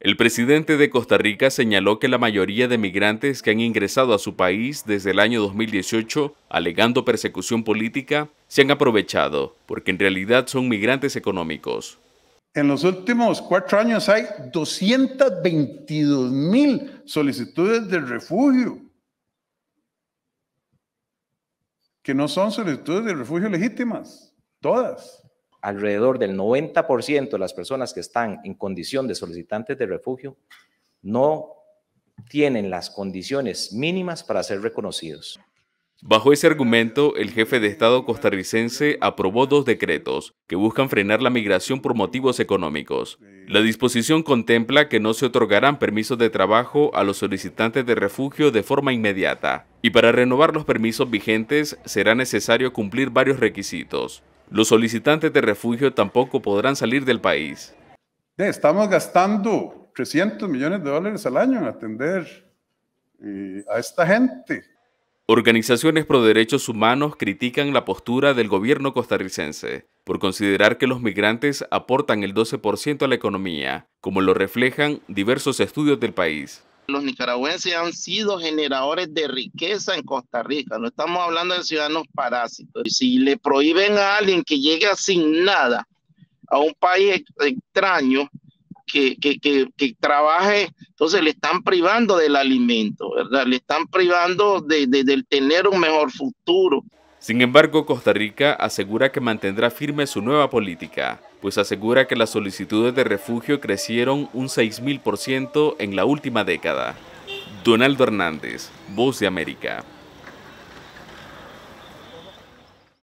El presidente de Costa Rica señaló que la mayoría de migrantes que han ingresado a su país desde el año 2018, alegando persecución política, se han aprovechado, porque en realidad son migrantes económicos. En los últimos cuatro años hay 222 mil solicitudes de refugio, que no son solicitudes de refugio legítimas, todas alrededor del 90% de las personas que están en condición de solicitantes de refugio no tienen las condiciones mínimas para ser reconocidos. Bajo ese argumento, el jefe de Estado costarricense aprobó dos decretos que buscan frenar la migración por motivos económicos. La disposición contempla que no se otorgarán permisos de trabajo a los solicitantes de refugio de forma inmediata, y para renovar los permisos vigentes será necesario cumplir varios requisitos. Los solicitantes de refugio tampoco podrán salir del país. Estamos gastando 300 millones de dólares al año en atender eh, a esta gente. Organizaciones pro derechos humanos critican la postura del gobierno costarricense por considerar que los migrantes aportan el 12% a la economía, como lo reflejan diversos estudios del país los nicaragüenses han sido generadores de riqueza en Costa Rica. No estamos hablando de ciudadanos parásitos. Si le prohíben a alguien que llegue sin nada a un país extraño que, trabaje, entonces le están privando del alimento, ¿verdad? Le están privando de, tener un mejor futuro. Sin embargo, Costa Rica asegura que mantendrá firme su nueva política, pues asegura que las solicitudes de refugio crecieron un 6.000% en la última década. Donaldo Hernández, Voz de América.